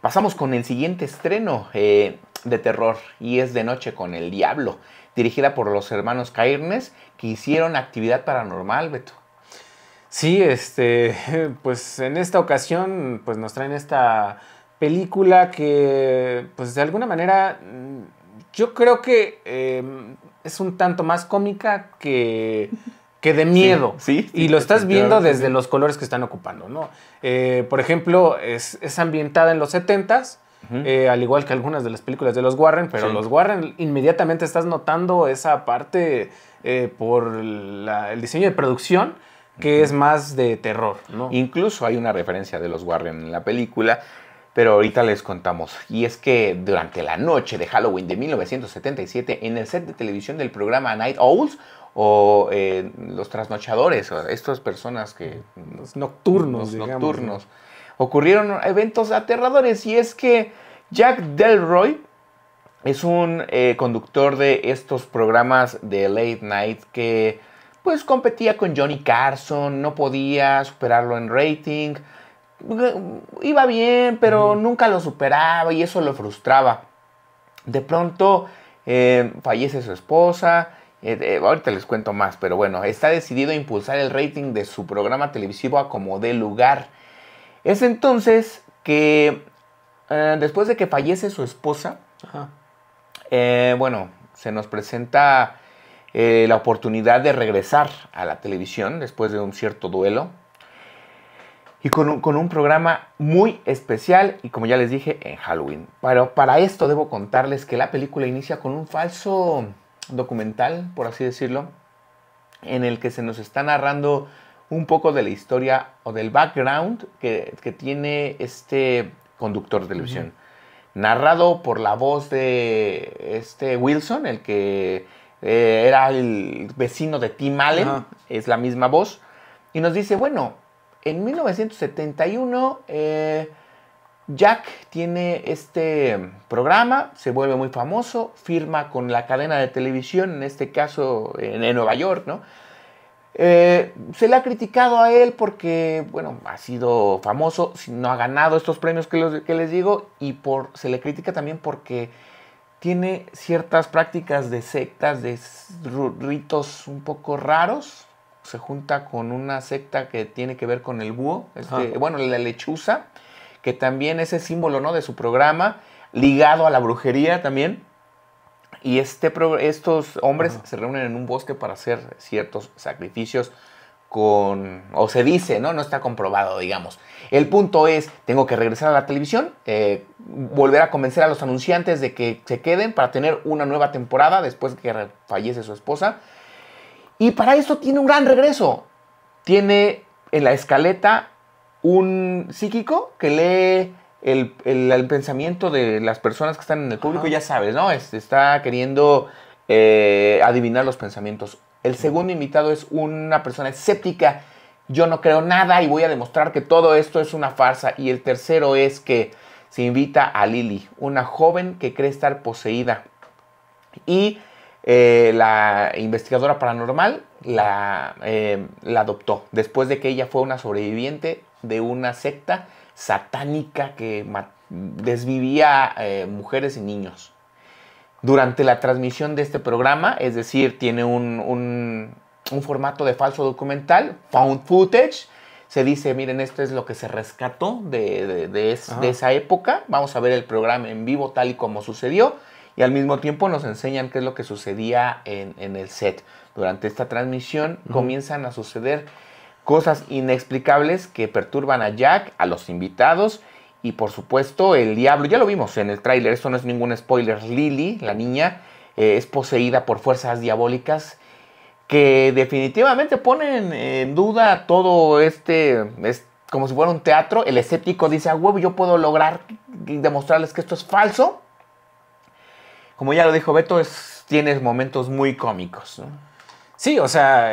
Pasamos con el siguiente estreno eh, de terror y es De Noche con el Diablo, dirigida por los hermanos Cairnes que hicieron actividad paranormal, Beto. Sí, este, pues en esta ocasión pues nos traen esta película que pues de alguna manera mm, yo creo que em, es un tanto más cómica que que de miedo. y lo estás viendo desde los colores que están ocupando, ¿no? Eh, por ejemplo, es, ambientada en los 70s. Eh, al igual que algunas de las películas de los Warren, pero los Warren inmediatamente estás notando esa parte eh, por el diseño de producción que es más de terror. Incluso hay una referencia de los Warren en la película pero ahorita les contamos. Y es que durante la noche de Halloween de 1977, en el set de televisión del programa Night Owls, o eh, los trasnochadores, o estas personas que... nocturnos, nocturnos. Ocurrieron eventos aterradores y es que Jack Delroy es un eh, conductor de estos programas de late night que pues competía con Johnny Carson, no podía superarlo en rating, iba bien, pero nunca lo superaba y eso lo frustraba. De pronto eh, fallece su esposa. Eh, ahorita les cuento más, pero bueno, está decidido a impulsar el rating de su programa televisivo a como de lugar. Es entonces que eh, después de que fallece su esposa, bueno, se nos presenta la oportunidad de regresar a la televisión después de un cierto duelo y con un, con un, programa muy especial y como ya les dije en Halloween. Pero para esto debo contarles que la película inicia con un falso documental, por así decirlo, en el que se nos está narrando un poco de la historia o del background que, tiene este conductor de televisión. Narrado por la voz de este Wilson, el que eh, era el vecino de Tim Allen, es la misma voz, y nos dice, bueno, en 1971, eh, Jack tiene este programa, se vuelve muy famoso, firma con la cadena de televisión, en este caso en, Nueva York, ¿no? Eh, se le ha criticado a él porque, bueno, ha sido famoso, no ha ganado estos premios que, que les digo, y por, se le critica también porque tiene ciertas prácticas de sectas, de ritos un poco raros, se junta con una secta que tiene que ver con el búho, bueno, la lechuza, que también es el símbolo ¿no? de su programa, ligado a la brujería también. Y este, estos hombres se reúnen en un bosque para hacer ciertos sacrificios con, o se dice, ¿no? No está comprobado, digamos. El punto es, tengo que regresar a la televisión, eh, volver a convencer a los anunciantes de que se queden para tener una nueva temporada después que fallece su esposa y para eso tiene un gran regreso. Tiene en la escaleta un psíquico que lee el, pensamiento de las personas que están en el público, ya sabes, ¿no? está queriendo eh, adivinar los pensamientos. El segundo invitado es una persona escéptica. Yo no creo nada y voy a demostrar que todo esto es una farsa. Y el tercero es que se invita a Lily, una joven que cree estar poseída. Y eh, la investigadora paranormal eh, la, adoptó después de que ella fue una sobreviviente de una secta satánica que desvivía eh, mujeres y niños. Durante la transmisión de este programa, es decir, tiene un, formato de falso documental, found footage, se dice, miren, esto es lo que se rescató de esa época, vamos a ver el programa en vivo tal y como sucedió, y al mismo tiempo nos enseñan qué es lo que sucedía en, el set. Durante esta transmisión comienzan a suceder cosas inexplicables que perturban a Jack, a los invitados y por supuesto el diablo. Ya lo vimos en el tráiler, esto no es ningún spoiler. Lily, la niña, eh, es poseída por fuerzas diabólicas que definitivamente ponen en duda todo este, Es como si fuera un teatro, el escéptico dice, a ah, huevo, yo puedo lograr demostrarles que esto es falso como ya lo dijo Beto, es, tienes momentos muy cómicos. Sí, o sea,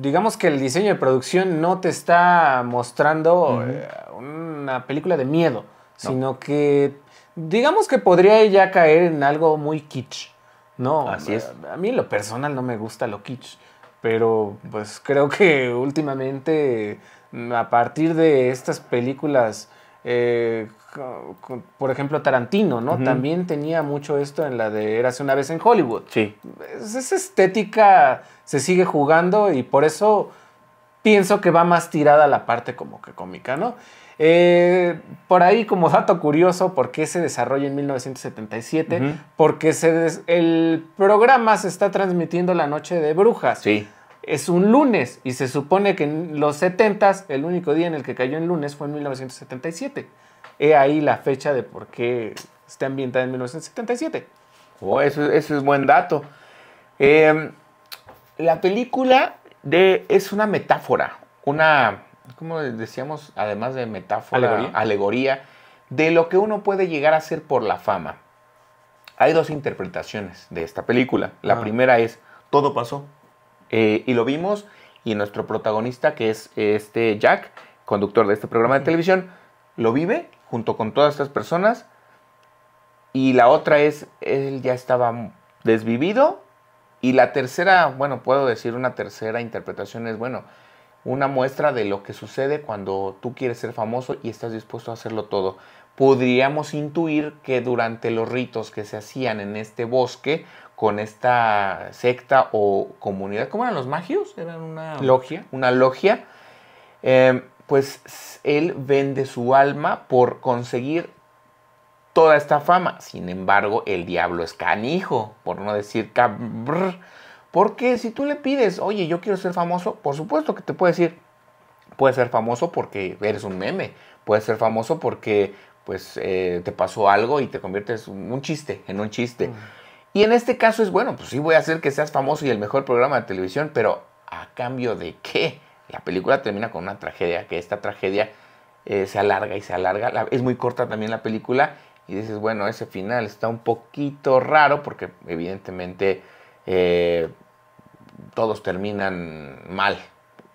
digamos que el diseño de producción no te está mostrando eh, una película de miedo, sino que digamos que podría ya caer en algo muy kitsch. No, así es. A, mí lo personal no me gusta lo kitsch, pero pues creo que últimamente a partir de estas películas eh, por ejemplo, Tarantino, ¿no? También tenía mucho esto en la de Era una vez en Hollywood. Sí. Esa estética se sigue jugando y por eso pienso que va más tirada la parte como que cómica, ¿no? Eh, por ahí, como dato curioso, ¿por qué se desarrolla en 1977? Porque el programa se está transmitiendo la noche de brujas. Sí es un lunes y se supone que en los 70 el único día en el que cayó en lunes fue en 1977. He ahí la fecha de por qué está ambientada en 1977. Oh, eso, es buen dato. Em, la película es una metáfora, una, como decíamos, además de metáfora, ¿Alegoría? de lo que uno puede llegar a ser por la fama. Hay dos interpretaciones de esta película. La ah. primera es, todo pasó eh, y lo vimos y nuestro protagonista, que es este Jack, conductor de este programa de televisión, lo vive junto con todas estas personas. Y la otra es, él ya estaba desvivido. Y la tercera, bueno, puedo decir una tercera interpretación es, bueno, una muestra de lo que sucede cuando tú quieres ser famoso y estás dispuesto a hacerlo todo. Podríamos intuir que durante los ritos que se hacían en este bosque, con esta secta o comunidad. ¿Cómo eran los magios? Eran una logia. Una logia. Em, pues él vende su alma por conseguir toda esta fama. Sin embargo, el diablo es canijo, por no decir cabr. Porque si tú le pides, oye, yo quiero ser famoso, por supuesto que te puede decir, puedes ser famoso porque eres un meme, puedes ser famoso porque pues eh, te pasó algo y te conviertes un chiste en un chiste. Mm. Y en este caso es bueno, pues sí voy a hacer que seas famoso y el mejor programa de televisión, pero ¿a cambio de qué? La película termina con una tragedia, que esta tragedia eh, se alarga y se alarga. es muy corta también la película y dices, bueno, ese final está un poquito raro porque evidentemente eh, todos terminan mal.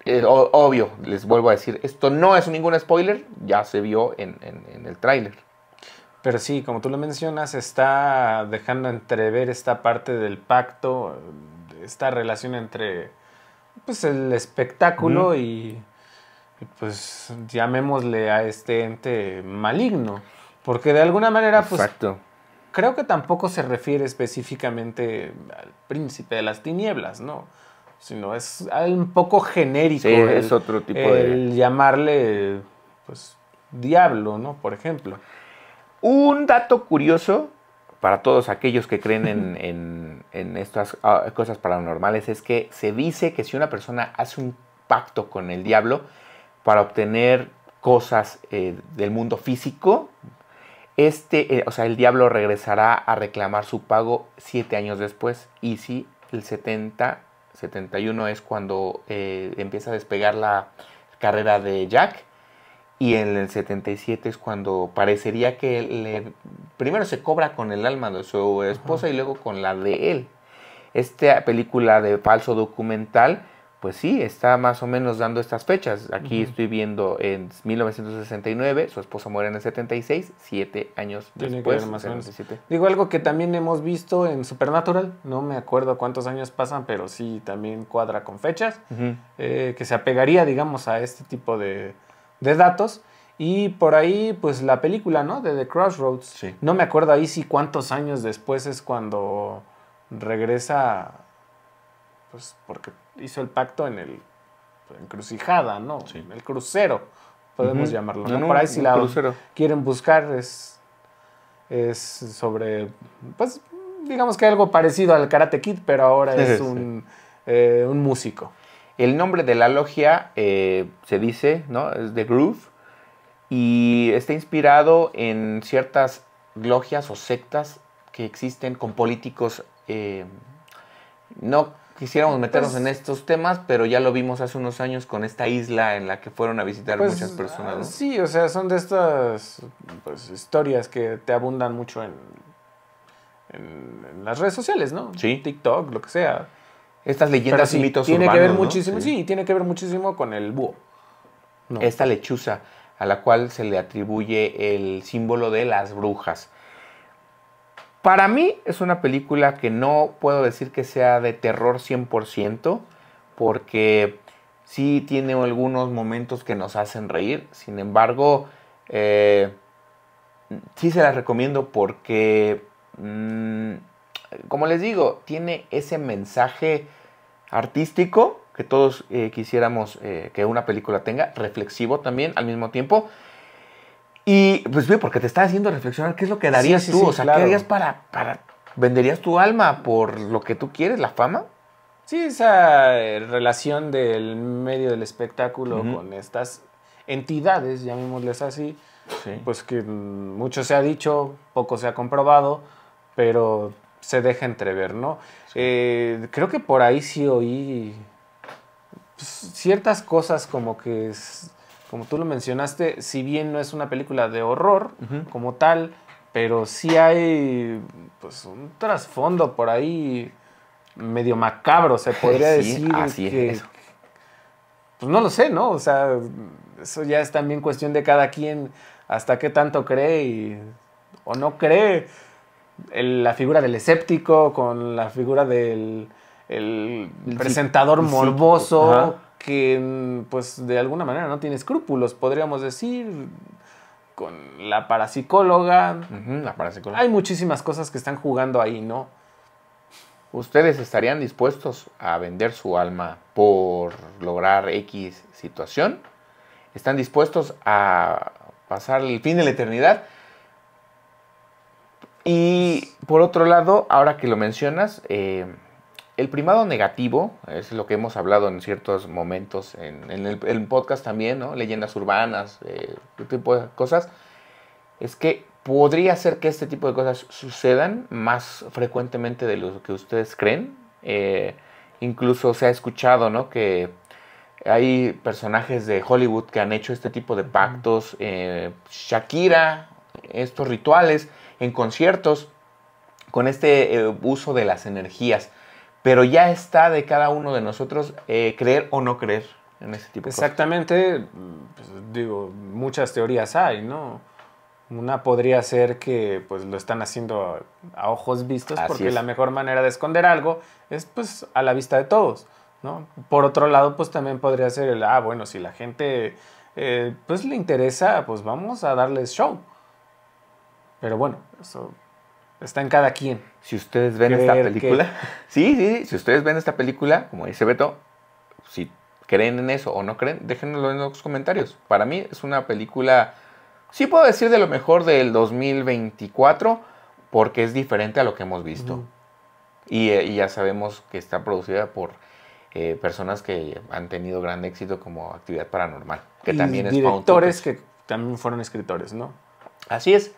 Eh, obvio, les vuelvo a decir, esto no es ningún spoiler, ya se vio en, en el tráiler. Pero sí, como tú lo mencionas, está dejando entrever esta parte del pacto, esta relación entre pues el espectáculo y pues llamémosle a este ente maligno, porque de alguna manera pues creo que tampoco se refiere específicamente al príncipe de las tinieblas, ¿no? Sino es un poco genérico el, es otro tipo llamarle pues diablo, ¿no? Por ejemplo. Un dato curioso para todos aquellos que creen en, estas ah, cosas paranormales es que se dice que si una persona hace un pacto con el diablo para obtener cosas eh, del mundo físico, este, eh, o sea, el diablo regresará a reclamar su pago siete años después. Y si el 70, 71 es cuando eh, empieza a despegar la carrera de Jack, y en el 77 es cuando parecería que primero se cobra con el alma de su esposa y luego con la de él. Esta película de falso documental, pues sí, está más o menos dando estas fechas. Aquí estoy viendo en 1969, su esposa muere en el 76, siete años Tiene después. más Digo algo que también hemos visto en Supernatural, no me acuerdo cuántos años pasan, pero sí también cuadra con fechas, eh, que se apegaría, digamos, a este tipo de de datos. Y por ahí, pues la película, ¿no? De The Crossroads. No me acuerdo ahí si cuántos años después es cuando regresa, pues porque hizo el pacto en el pues, encrucijada, ¿no? el crucero, podemos llamarlo. por ahí si la quieren buscar es, sobre, pues digamos que algo parecido al Karate Kid, pero ahora es eh, un músico. El nombre de la logia eh, se dice, ¿no? Es The Groove y está inspirado en ciertas logias o sectas que existen con políticos. Eh, no quisiéramos pues, meternos en estos temas, pero ya lo vimos hace unos años con esta isla en la que fueron a visitar pues, muchas personas. Ah, sí, o sea, son de estas pues, historias que te abundan mucho en, en, las redes sociales, ¿no? Sí. TikTok, lo que sea. Estas leyendas y mitos tiene que ver muchísimo, sí. tiene que ver muchísimo con el búho. Esta lechuza a la cual se le atribuye el símbolo de las brujas. Para mí es una película que no puedo decir que sea de terror 100%, porque sí tiene algunos momentos que nos hacen reír. Sin embargo, eh, sí se las recomiendo porque mm, como les digo, tiene ese mensaje artístico que todos eh, quisiéramos eh, que una película tenga, reflexivo también al mismo tiempo. Y pues porque te está haciendo reflexionar qué es lo que darías tú, o sea, ¿qué harías para, venderías tu alma por lo que tú quieres, la fama? Sí, esa eh, relación del medio del espectáculo con estas entidades, llamémosles así, pues que mucho se ha dicho, poco se ha comprobado, pero se deja entrever, ¿no? Eh, creo que por ahí sí oí pues, ciertas cosas como que, como tú lo mencionaste, si bien no es una película de horror como tal, pero sí hay pues un trasfondo por ahí medio macabro, se podría decir. Así Pues no lo sé, ¿no? O sea, eso ya es también cuestión de cada quien hasta qué tanto cree o no cree la figura del escéptico, con la figura del presentador morboso, que pues de alguna manera no tiene escrúpulos, podríamos decir, con la parapsicóloga. la parapsicóloga. Hay muchísimas cosas que están jugando ahí, ¿no? ¿Ustedes estarían dispuestos a vender su alma por lograr X situación? ¿Están dispuestos a pasar el fin de la eternidad? Y por otro lado, ahora que lo mencionas, eh, el primado negativo, es lo que hemos hablado en ciertos momentos, en, el podcast también, ¿no? Leyendas urbanas, eh, este tipo de cosas, es que podría ser que este tipo de cosas sucedan más frecuentemente de lo que ustedes creen. Eh, incluso se ha escuchado, ¿no? Que hay personajes de Hollywood que han hecho este tipo de pactos. Shakira, estos rituales en conciertos con este eh, uso de las energías. Pero ya está de cada uno de nosotros eh, creer o no creer en ese tipo de Exactamente, pues, digo, muchas teorías hay, ¿no? Una podría ser que pues lo están haciendo a, ojos vistos porque la mejor manera de esconder algo es pues a la vista de todos, ¿no? Por otro lado, pues también podría ser el, ah, bueno, si la gente eh, pues le interesa, pues vamos a darles show, pero bueno, eso está en cada quien. Si ustedes ven esta película, sí, sí, si ustedes ven esta película, como dice Beto, si creen en eso o no creen, déjenlo en los comentarios. Para mí es una película, sí puedo decir de lo mejor del 2024, porque es diferente a lo que hemos visto. Eh, y, ya sabemos que está producida por eh, personas que han tenido gran éxito como actividad paranormal, que también es directores que también fueron escritores, ¿no? Así es.